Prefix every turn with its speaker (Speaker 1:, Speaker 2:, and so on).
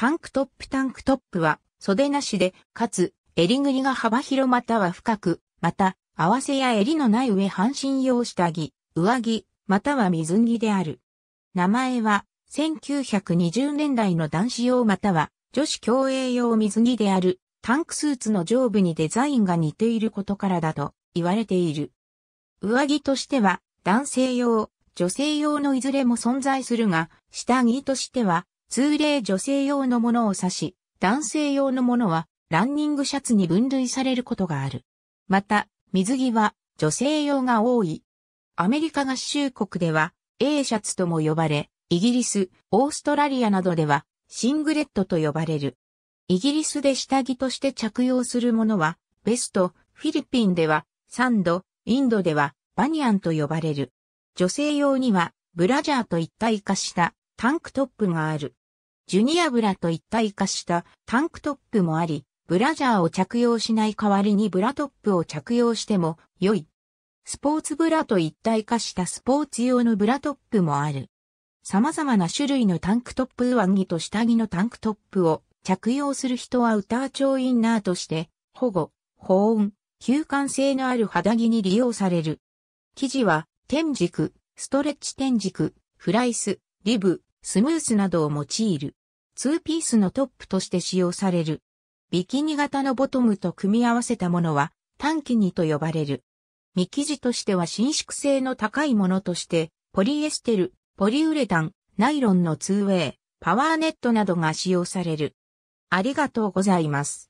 Speaker 1: タンクトップタンクトップは、袖なしで、かつ、襟ぐりが幅広または深く、また、合わせや襟のない上半身用下着、上着、または水着である。名前は、1920年代の男子用または、女子競泳用水着である、タンクスーツの上部にデザインが似ていることからだと言われている。上着としては、男性用、女性用のいずれも存在するが、下着としては、通例女性用のものを指し、男性用のものはランニングシャツに分類されることがある。また、水着は女性用が多い。アメリカ合衆国では A シャツとも呼ばれ、イギリス、オーストラリアなどではシングレットと呼ばれる。イギリスで下着として着用するものはベスト、フィリピンではサンド、インドではバニアンと呼ばれる。女性用にはブラジャーと一体化したタンクトップがある。ジュニアブラと一体化したタンクトップもあり、ブラジャーを着用しない代わりにブラトップを着用しても良い。スポーツブラと一体化したスポーツ用のブラトップもある。様々な種類のタンクトップ上着と下着のタンクトップを着用する人はウター調インナーとして保護、保温、吸汗性のある肌着に利用される。生地は天軸、ストレッチ天軸、フライス、リブ、スムースなどを用いる。ツーピースのトップとして使用される。ビキニ型のボトムと組み合わせたものは短期にと呼ばれる。未生地としては伸縮性の高いものとして、ポリエステル、ポリウレタン、ナイロンのツーウェイ、パワーネットなどが使用される。ありがとうございます。